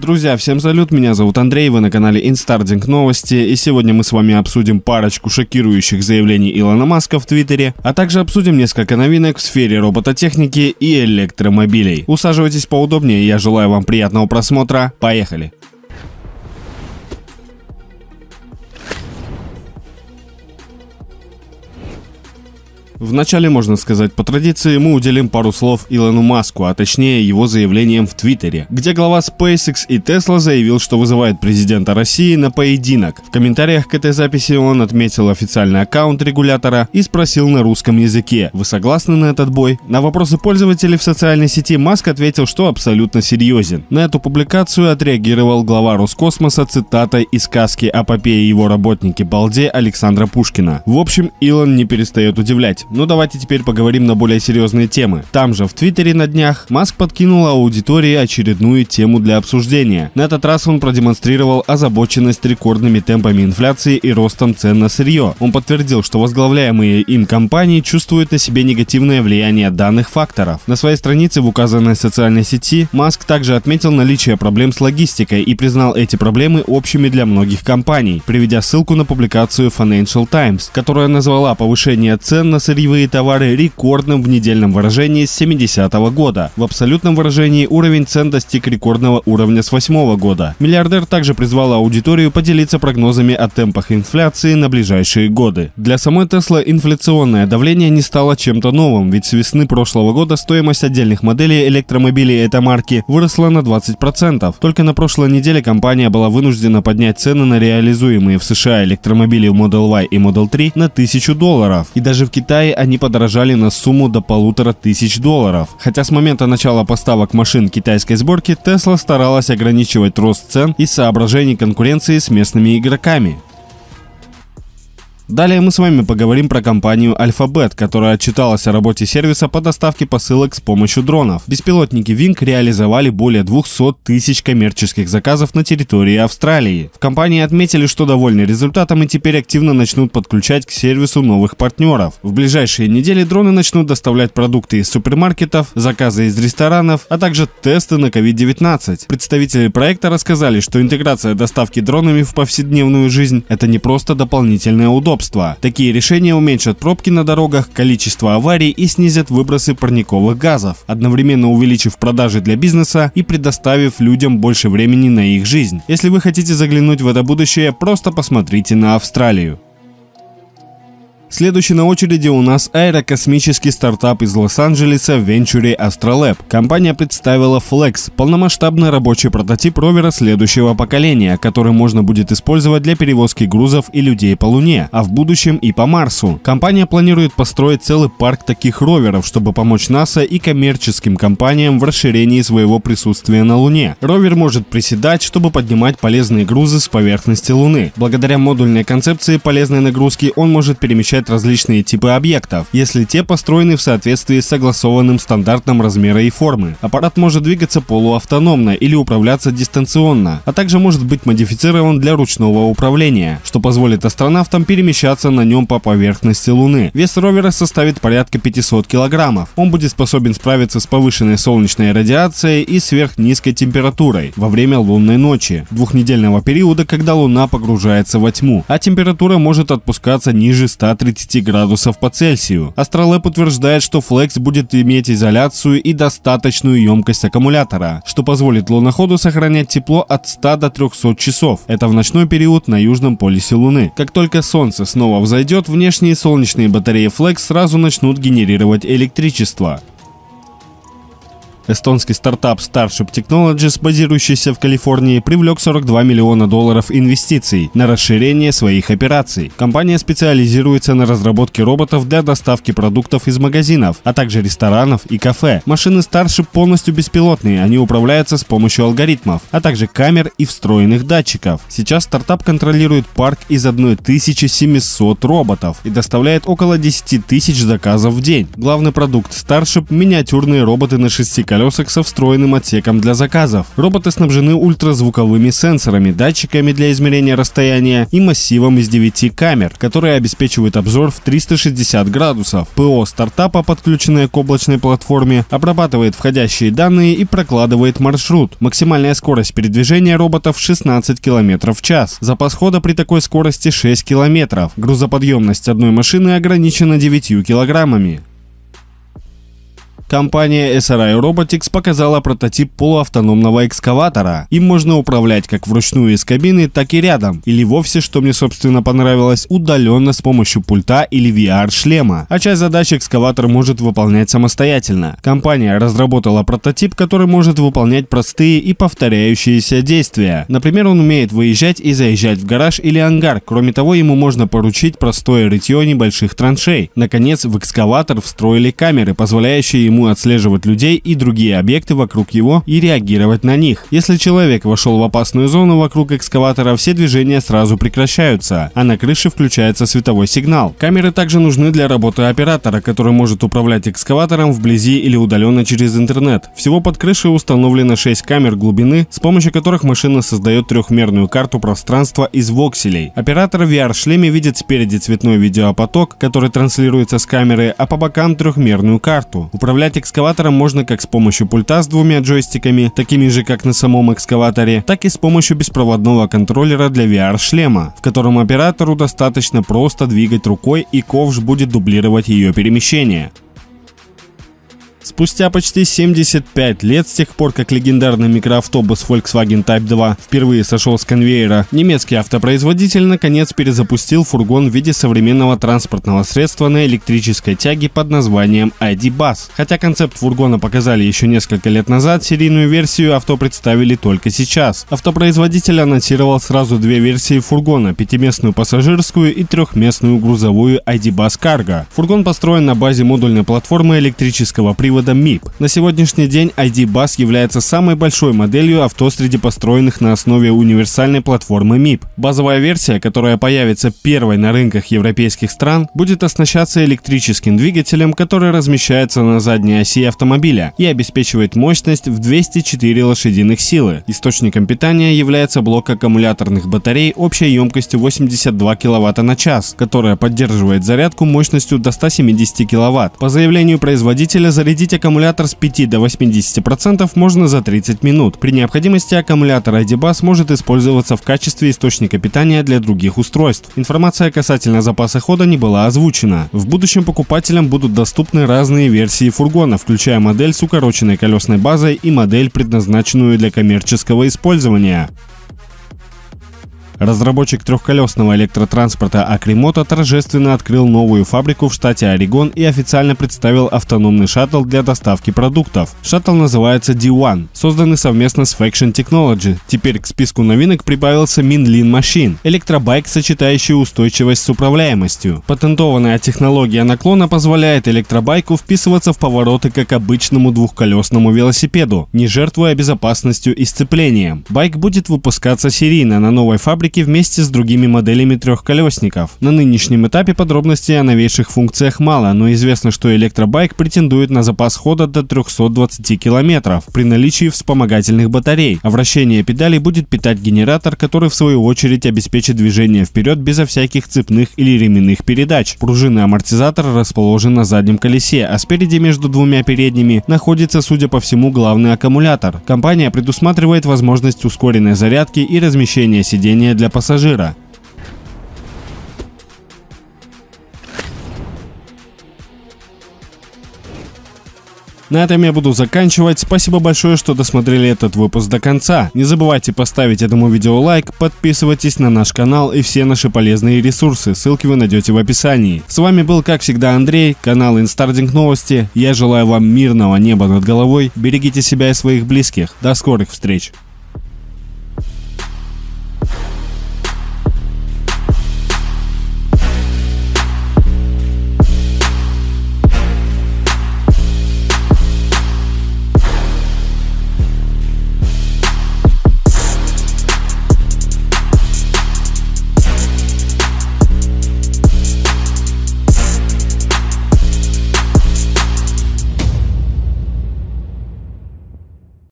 Друзья, всем салют, меня зовут Андрей, вы на канале Инстардинг Новости, и сегодня мы с вами обсудим парочку шокирующих заявлений Илона Маска в Твиттере, а также обсудим несколько новинок в сфере робототехники и электромобилей. Усаживайтесь поудобнее, я желаю вам приятного просмотра, поехали! Вначале, можно сказать, по традиции мы уделим пару слов Илону Маску, а точнее его заявлением в Твиттере, где глава SpaceX и Tesla заявил, что вызывает президента России на поединок. В комментариях к этой записи он отметил официальный аккаунт регулятора и спросил на русском языке, вы согласны на этот бой? На вопросы пользователей в социальной сети Маск ответил, что абсолютно серьезен. На эту публикацию отреагировал глава Роскосмоса цитатой из сказки о попе и его работнике Балде Александра Пушкина. В общем, Илон не перестает удивлять. Ну давайте теперь поговорим на более серьезные темы. Там же в Твиттере на днях Маск подкинул аудитории очередную тему для обсуждения. На этот раз он продемонстрировал озабоченность рекордными темпами инфляции и ростом цен на сырье. Он подтвердил, что возглавляемые им компании чувствуют на себе негативное влияние данных факторов. На своей странице в указанной социальной сети Маск также отметил наличие проблем с логистикой и признал эти проблемы общими для многих компаний, приведя ссылку на публикацию Financial Times, которая назвала повышение цен на сырье сырьевые товары рекордным в недельном выражении с 70 -го года. В абсолютном выражении уровень цен достиг рекордного уровня с 8 -го года. Миллиардер также призвал аудиторию поделиться прогнозами о темпах инфляции на ближайшие годы. Для самой Тесла инфляционное давление не стало чем-то новым, ведь с весны прошлого года стоимость отдельных моделей электромобилей этой марки выросла на 20%. Только на прошлой неделе компания была вынуждена поднять цены на реализуемые в США электромобили Model Y и Model 3 на 1000 долларов. И даже в Китае Китае они подорожали на сумму до полутора тысяч долларов. Хотя с момента начала поставок машин китайской сборки Tesla старалась ограничивать рост цен и соображений конкуренции с местными игроками. Далее мы с вами поговорим про компанию Alphabet, которая отчиталась о работе сервиса по доставке посылок с помощью дронов. Беспилотники Wing реализовали более 200 тысяч коммерческих заказов на территории Австралии. В компании отметили, что довольны результатом и теперь активно начнут подключать к сервису новых партнеров. В ближайшие недели дроны начнут доставлять продукты из супермаркетов, заказы из ресторанов, а также тесты на COVID-19. Представители проекта рассказали, что интеграция доставки дронами в повседневную жизнь – это не просто дополнительное удобство, удобства. Такие решения уменьшат пробки на дорогах, количество аварий и снизят выбросы парниковых газов, одновременно увеличив продажи для бизнеса и предоставив людям больше времени на их жизнь. Если вы хотите заглянуть в это будущее, просто посмотрите на Австралию. Следующий на очереди у нас аэрокосмический стартап из Лос-Анджелеса Venture Astrolab. Компания представила Flex, полномасштабный рабочий прототип ровера следующего поколения, который можно будет использовать для перевозки грузов и людей по Луне, а в будущем и по Марсу. Компания планирует построить целый парк таких роверов, чтобы помочь НАСА и коммерческим компаниям в расширении своего присутствия на Луне. Ровер может приседать, чтобы поднимать полезные грузы с поверхности Луны. Благодаря модульной концепции полезной нагрузки он может перемещать различать различные типы объектов, если те построены в соответствии с согласованным стандартом размера и формы. Аппарат может двигаться полуавтономно или управляться дистанционно, а также может быть модифицирован для ручного управления, что позволит астронавтам перемещаться на нем по поверхности Луны. Вес ровера составит порядка 500 килограммов. Он будет способен справиться с повышенной солнечной радиацией и сверхнизкой температурой во время лунной ночи, двухнедельного периода, когда Луна погружается во тьму, а температура может отпускаться ниже 130 30 градусов по Цельсию. Астролэп утверждает, что Flex будет иметь изоляцию и достаточную емкость аккумулятора, что позволит луноходу сохранять тепло от 100 до 300 часов. Это в ночной период на южном полюсе Луны. Как только солнце снова взойдет, внешние солнечные батареи Flex сразу начнут генерировать электричество. Эстонский стартап Starship Technologies, базирующийся в Калифорнии, привлек 42 миллиона долларов инвестиций на расширение своих операций. Компания специализируется на разработке роботов для доставки продуктов из магазинов, а также ресторанов и кафе. Машины Starship полностью беспилотные, они управляются с помощью алгоритмов, а также камер и встроенных датчиков. Сейчас стартап контролирует парк из 1700 роботов и доставляет около 10 тысяч заказов в день. Главный продукт Starship – миниатюрные роботы на шестиконечном колесах со встроенным отсеком для заказов. Роботы снабжены ультразвуковыми сенсорами, датчиками для измерения расстояния и массивом из 9 камер, которые обеспечивают обзор в 360 градусов. ПО стартапа, подключенное к облачной платформе, обрабатывает входящие данные и прокладывает маршрут. Максимальная скорость передвижения роботов 16 км в час. Запас хода при такой скорости 6 км. Грузоподъемность одной машины ограничена 9 килограммами. Компания SRI Robotics показала прототип полуавтономного экскаватора. Им можно управлять как вручную из кабины, так и рядом. Или вовсе, что мне собственно понравилось, удаленно с помощью пульта или VR-шлема. А часть задач экскаватор может выполнять самостоятельно. Компания разработала прототип, который может выполнять простые и повторяющиеся действия. Например, он умеет выезжать и заезжать в гараж или ангар. Кроме того, ему можно поручить простое рытье небольших траншей. Наконец, в экскаватор встроили камеры, позволяющие ему ему отслеживать людей и другие объекты вокруг его и реагировать на них. Если человек вошел в опасную зону вокруг экскаватора, все движения сразу прекращаются, а на крыше включается световой сигнал. Камеры также нужны для работы оператора, который может управлять экскаватором вблизи или удаленно через интернет. Всего под крышей установлено 6 камер глубины, с помощью которых машина создает трехмерную карту пространства из вокселей. Оператор в VR-шлеме видит спереди цветной видеопоток, который транслируется с камеры, а по бокам трехмерную карту. Управлять Управлять экскаватором можно как с помощью пульта с двумя джойстиками, такими же как на самом экскаваторе, так и с помощью беспроводного контроллера для VR-шлема, в котором оператору достаточно просто двигать рукой и ковш будет дублировать ее перемещение. Спустя почти 75 лет с тех пор, как легендарный микроавтобус Volkswagen Type 2 впервые сошел с конвейера, немецкий автопроизводитель наконец перезапустил фургон в виде современного транспортного средства на электрической тяге под названием ID-Bus. Хотя концепт фургона показали еще несколько лет назад, серийную версию авто представили только сейчас. Автопроизводитель анонсировал сразу две версии фургона – пятиместную пассажирскую и трехместную грузовую ID-Bus Cargo. Фургон построен на базе модульной платформы электрического привода привода MIP. На сегодняшний день ID Bus является самой большой моделью авто среди построенных на основе универсальной платформы MIP. Базовая версия, которая появится первой на рынках европейских стран, будет оснащаться электрическим двигателем, который размещается на задней оси автомобиля и обеспечивает мощность в 204 лошадиных силы. Источником питания является блок аккумуляторных батарей общей емкостью 82 кВт на час, которая поддерживает зарядку мощностью до 170 кВт. По заявлению производителя, зарядить Разрядить аккумулятор с 5 до 80% можно за 30 минут. При необходимости аккумулятор ID-Bus может использоваться в качестве источника питания для других устройств. Информация касательно запаса хода не была озвучена. В будущем покупателям будут доступны разные версии фургона, включая модель с укороченной колесной базой и модель, предназначенную для коммерческого использования. Разработчик трехколесного электротранспорта Акримото торжественно открыл новую фабрику в штате Орегон и официально представил автономный шаттл для доставки продуктов. Шаттл называется D1, созданный совместно с Faction Technology. Теперь к списку новинок прибавился Minlin Machine, электробайк, сочетающий устойчивость с управляемостью. Патентованная технология наклона позволяет электробайку вписываться в повороты как обычному двухколесному велосипеду, не жертвуя безопасностью и сцеплением. Байк будет выпускаться серийно на новой фабрике фабрики вместе с другими моделями трехколесников. На нынешнем этапе подробностей о новейших функциях мало, но известно, что электробайк претендует на запас хода до 320 километров при наличии вспомогательных батарей, а вращение педалей будет питать генератор, который в свою очередь обеспечит движение вперед безо всяких цепных или ременных передач. Пружинный амортизатор расположен на заднем колесе, а спереди между двумя передними находится, судя по всему, главный аккумулятор. Компания предусматривает возможность ускоренной зарядки и размещения сидения для пассажира. На этом я буду заканчивать. Спасибо большое, что досмотрели этот выпуск до конца. Не забывайте поставить этому видео лайк, подписывайтесь на наш канал и все наши полезные ресурсы. Ссылки вы найдете в описании. С вами был, как всегда, Андрей, канал Инстардинг Новости. Я желаю вам мирного неба над головой. Берегите себя и своих близких. До скорых встреч!